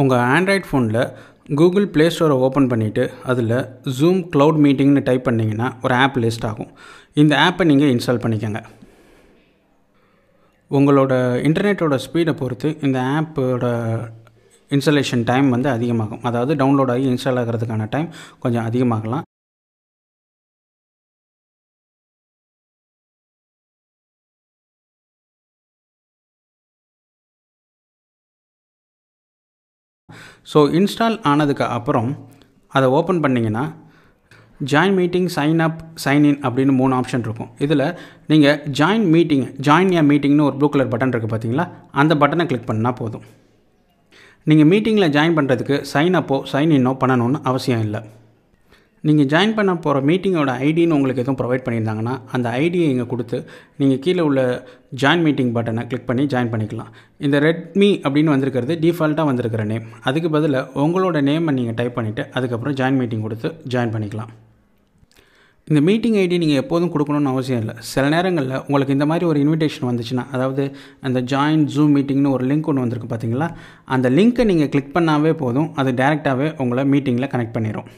உங்கள் ஆண்ட்ராய்ட் ஃபோனில் Google play ஸ்டோரை open பண்ணிவிட்டு அதில் ஜூம் க்ளவுட் மீட்டிங்னு டைப் பண்ணிங்கன்னா ஒரு ஆப் லிஸ்ட் ஆகும் இந்த ஆப்பை நீங்கள் இன்ஸ்டால் பண்ணிக்கோங்க உங்களோட இன்டர்நெட்டோட ஸ்பீடை பொறுத்து இந்த ஆப்போட இன்ஸ்டலேஷன் டைம் வந்து அதிகமாகும் அதாவது டவுன்லோட் ஆகி இன்ஸ்டால் ஆகிறதுக்கான டைம் கொஞ்சம் அதிகமாகலாம் ஸோ இன்ஸ்டால் ஆனதுக்கு அப்புறம் அதை ஓப்பன் பண்ணிங்கன்னா join meeting sign up sign in அப்படின்னு மூணு ஆப்ஷன் இருக்கும் இதில் நீங்கள் ஜாயின் மீட்டிங் ஜாயின் ஏ மீட்டிங்னு ஒரு ப்ளூ கலர் பட்டன் இருக்குது பார்த்தீங்களா அந்த பட்டனை கிளிக் பண்ணால் போதும் நீங்கள் மீட்டிங்கில் ஜாயின் பண்ணுறதுக்கு சைன் அப்போ சைன் இன்னோ பண்ணணும்னு அவசியம் இல்லை நீங்கள் ஜாயின் பண்ண போகிற மீட்டிங்கோட ஐடின்னு உங்களுக்கு எதுவும் ப்ரொவைட் பண்ணியிருந்தாங்கன்னா அந்த ஐடியை இங்கே கொடுத்து நீங்கள் கீழே உள்ள ஜாயின் மீட்டிங் பட்டனை கிளிக் பண்ணி ஜாயின் பண்ணிக்கலாம் இந்த ரெட்மி அப்படின்னு வந்திருக்கிறது டிஃபால்ட்டாக வந்திருக்கிற நேம் அதுக்கு பதிலாக உங்களோட நேமை நீங்கள் டைப் பண்ணிவிட்டு அதுக்கப்புறம் ஜாயின் மீட்டிங் கொடுத்து ஜாயின் பண்ணிக்கலாம் இந்த மீட்டிங் ஐடி நீங்கள் எப்போதும் கொடுக்கணும்னு அவசியம் இல்லை சில நேரங்களில் உங்களுக்கு இந்த மாதிரி ஒரு இன்விடேஷன் வந்துச்சுன்னா அதாவது அந்த ஜாயின் ஜூம் மீட்டிங்னு ஒரு லிங்க் ஒன்று வந்திருக்கு பார்த்தீங்களா அந்த லிங்க்கை நீங்கள் கிளிக் பண்ணாவே போதும் அது டேரெக்டாகவே உங்களை மீட்டிங்கில் கனெக்ட் பண்ணிடும்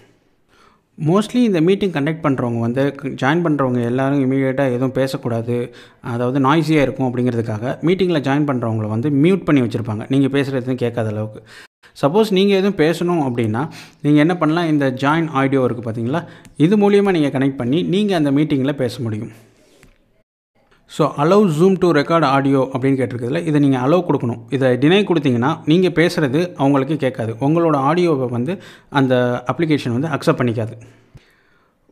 மோஸ்ட்லி இந்த மீட்டிங் கண்டக்ட் பண்ணுறவங்க வந்து ஜாயின் பண்ணுறவங்க எல்லோரும் இமீடியட்டாக எதுவும் பேசக்கூடாது அதாவது நாய்ஸியாக இருக்கும் அப்படிங்கிறதுக்காக மீட்டிங்கில் ஜாயின் பண்ணுறவங்கள வந்து மியூட் பண்ணி வச்சுருப்பாங்க நீங்கள் பேசுகிறதும் கேட்காத அளவுக்கு சப்போஸ் நீங்கள் எதுவும் பேசணும் அப்படின்னா நீங்கள் என்ன பண்ணலாம் இந்த ஜாயின் ஆடியோ இருக்குது பார்த்தீங்களா இது மூலியமாக நீங்கள் கனெக்ட் பண்ணி நீங்கள் அந்த மீட்டிங்கில் பேச முடியும் so allow Zoom to record audio அப்படின்னு கேட்டிருக்குதுல இதை நீங்கள் அலோவ் கொடுக்கணும் இதை டினை கொடுத்தீங்கன்னா நீங்கள் பேசுகிறது அவங்களுக்கு கேட்காது உங்களோட ஆடியோவை வந்து அந்த அப்ளிகேஷன் வந்து அக்செப்ட் பண்ணிக்காது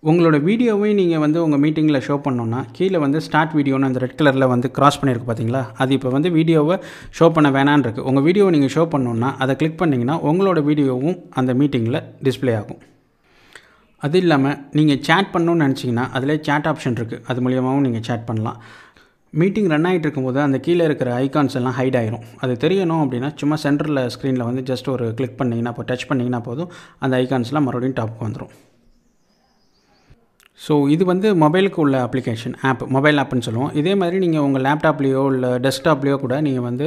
உங்களோட வீடியோவையும் நீங்கள் வந்து உங்கள் மீட்டிங்கில் ஷோ பண்ணோன்னா கீழே வந்து ஸ்டார்ட் வீடியோன்னு அந்த ரெட் கலரில் வந்து க்ராஸ் பண்ணியிருக்கு பார்த்தீங்களா அது இப்போ வந்து வீடியோவை ஷோ பண்ண வேணான் உங்கள் வீடியோவை நீங்கள் ஷோ பண்ணோன்னா அதை கிளிக் பண்ணிங்கன்னா உங்களோட வீடியோவும் அந்த மீட்டிங்கில் டிஸ்பிளே ஆகும் அது இல்லாமல் நீங்கள் சேட் பண்ணணும்னு நினச்சிங்கன்னா அதிலே சேட் ஆப்ஷன் இருக்குது அது மூலியமாகவும் நீங்கள் சேட் பண்ணலாம் மீட்டிங் ரன் ஆகிட்டு இருக்கும்போது அந்த கீழே இருக்கிற ஐக்கான்ஸ் எல்லாம் ஹைட் ஆயிரும் அது தெரியணும் அப்படின்னா சும்மா சென்டரில் ஸ்க்ரீனில் வந்து ஜஸ்ட் ஒரு கிளிக் பண்ணிங்கன்னா இப்போ டச் பண்ணிங்கன்னா போதும் அந்த ஐக்கான்ஸ்லாம் மறுபடியும் டாப்புக்கு வந்துடும் ஸோ இது வந்து மொபைலுக்கு உள்ள அப்ளிகேஷன் ஆப் மொபைல் ஆப்னு சொல்லுவோம் இதே மாதிரி நீங்கள் உங்கள் லேப்டாப்லேயோ இல்லை டெஸ்க்டாப்லேயோ கூட நீங்கள் வந்து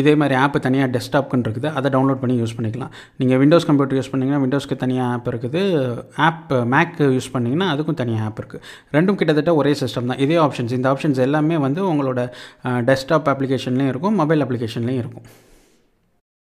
இதே மாதிரி ஆப் தனியாக டெஸ்க்டாப்னு இருக்குது அதை டவுன்லோட் பண்ணி யூஸ் பண்ணிக்கலாம் நீங்கள் விண்டோஸ் கம்ப்யூட்டர் யூஸ் பண்ணிங்கன்னா விண்டோஸ்க்கு தனியாக ஆப் இருக்குது ஆப் மேக் யூஸ் பண்ணிங்கன்னா அதுக்கும் தனியாக ஆப் இருக்குது ரெண்டும் கிட்டத்தட்ட ஒரே சிஸ்டம் தான் இதே ஆப்ஷன்ஸ் இந்த ஆப்ஷன்ஸ் எல்லாமே வந்து உங்களோட டெஸ்க்டாப் அப்ளிகேஷன்லேயும் இருக்கும் மொபைல் அப்ளிகேஷன்லேயும் இருக்கும்